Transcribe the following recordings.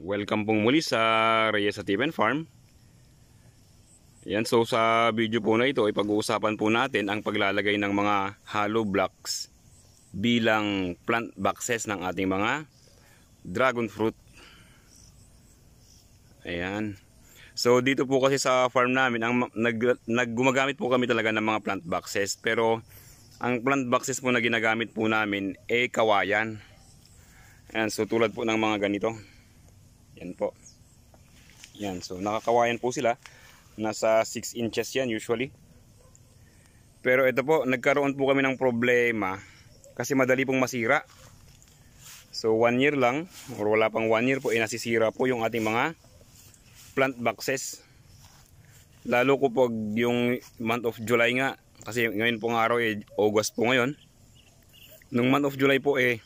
Welcome pong muli sa Reyes at Tiven Farm Yan so sa video po na ito ay pag uusapan po natin ang paglalagay ng mga hollow blocks bilang plant boxes ng ating mga dragon fruit Ayan So dito po kasi sa farm namin ang nag, nag gumagamit po kami talaga ng mga plant boxes pero ang plant boxes po na ginagamit po namin ay eh, kawayan Ayan, so tulad po ng mga ganito yan po. Yan. So nakakawayan po sila. Nasa 6 inches yan usually. Pero ito po, nagkaroon po kami ng problema kasi madali pong masira. So 1 year lang or wala pang 1 year po ay eh, nasisira po yung ating mga plant boxes. Lalo ko pag yung month of July nga kasi ngayon pong araw eh August po ngayon. Nung month of July po eh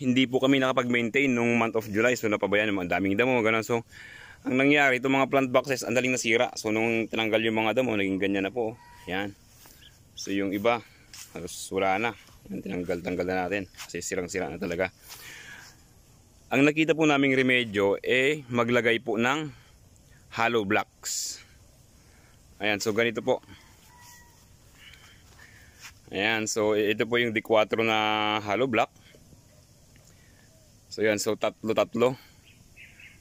hindi po kami nakapag-maintain nung month of July. So napabayaan naman, daming damo, ganun. So ang nangyari, itong mga plant boxes, ang daling nasira. So nung tinanggal yung mga damo, naging ganyan na po. Yan. So yung iba, halos wala na. Yan, Tinanggal-tanggal na natin kasi sirang-sira na talaga. Ang nakita po naming remedyo eh maglagay po ng hollow blocks. Ayan, so ganito po. Ayan, so ito po yung D4 na hollow block. So yan, so tatlo-tatlo.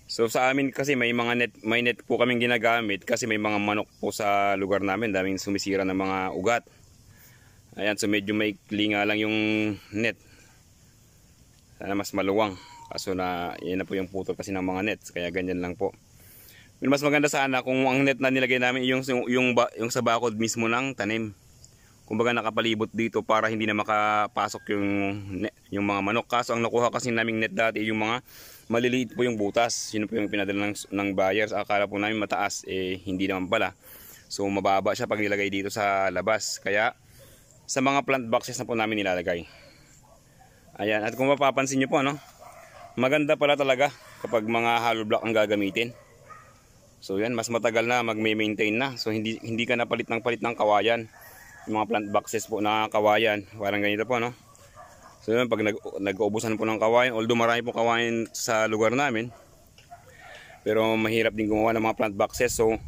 So sa amin kasi may mga net, may net po kaming ginagamit kasi may mga manok po sa lugar namin. Daming sumisira ng mga ugat. Ayan, so medyo may nga lang yung net. Sana mas maluwang. Kaso na, yan na po yung putol kasi ng mga nets. Kaya ganyan lang po. Mas maganda sana kung ang net na nilagay namin yung, yung, yung, yung sa bakod mismo ng tanim. Kumbaga nakapalibot dito para hindi na makapasok yung net, yung mga manok. Kaso ang nakuha kasi naming net dati yung mga maliliit po yung butas. Sino po yung pinadala ng, ng buyers. Akala po namin mataas, eh hindi naman pala. So mababa siya pag nilagay dito sa labas. Kaya sa mga plant boxes na po namin nilalagay. Ayan, at kung mapapansin nyo po, ano, maganda pala talaga kapag mga hollow block ang gagamitin. So yan, mas matagal na magme-maintain na. So hindi hindi ka na palit ng palit ng kawayan. Yung mga plant boxes po na kawayan, parang ganito po no. So yun, pag nag, nag-uubusan po ng kawain, although marami po kawain sa lugar namin, pero mahirap din gumawa ng mga plant boxes. So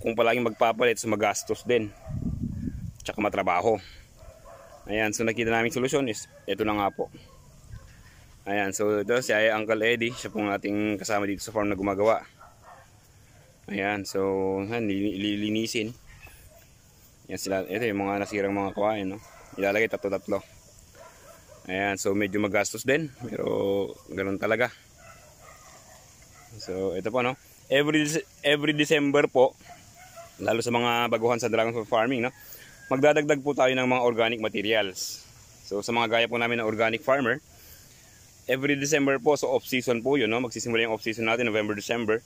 kung palaging magpapalit, so magastos din. Tsaka matrabaho. Ayan, so nakita namin solusyon is ito na nga po. Ayan, so ito si Uncle Eddie, siya pong ating kasama dito sa farm na gumagawa. Ayan, so ayan, lilinisin. Yan sila, ito yung mga nasirang mga kawain, no? Ilalagay tatlo-tatlo. Ayan, so medyo magastos din. Pero ganun talaga. So ito po no. Every every December po, lalo sa mga baguhan sa Dragon Fruit Farming no, magdadagdag po tayo ng mga organic materials. So sa mga gaya po namin na organic farmer, every December po, so off-season po yun, no? magsisimula yung off-season natin, November, December,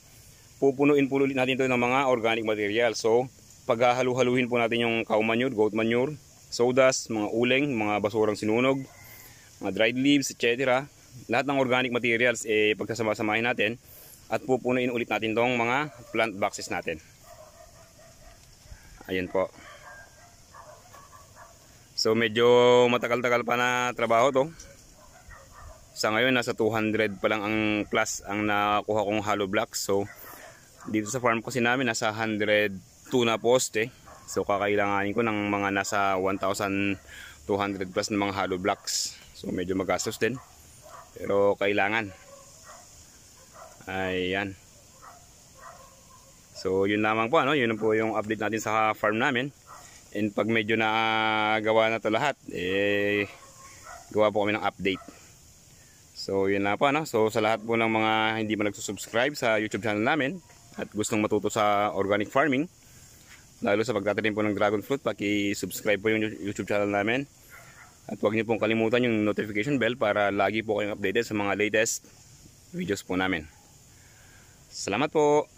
pupunuin po ulit natin ito ng mga organic material. So paghahalu-haluhin po natin yung cow manure, goat manure, sodas, mga uling, mga basurang sinunog, mga dried leaves, etc. Lahat ng organic materials eh pagsasama samahin natin at pupunuin ulit natin tong mga plant boxes natin. Ayan po. So medyo matagal-tagal pa na trabaho to. Sa ngayon nasa 200 pa lang ang plus ang nakuha kong hollow blocks. So dito sa farm kasi namin nasa 102 na poste. Eh. So kakailanganin ko ng mga nasa 1,200 plus ng mga hollow blocks. So medyo magastos din. Pero kailangan. Ayan. So yun lamang po ano, yun po yung update natin sa farm namin. And pag medyo nagawa na to lahat, eh gawa po kami ng update. So yun na po ano. So sa lahat po ng mga hindi pa nagsusubscribe sa YouTube channel namin at gustong matuto sa organic farming, lalo sa pagtatanim po ng dragon fruit, paki-subscribe po yung YouTube channel namin. At huwag niyo pong kalimutan yung notification bell para lagi po kayong updated sa mga latest videos po namin. Salamat po!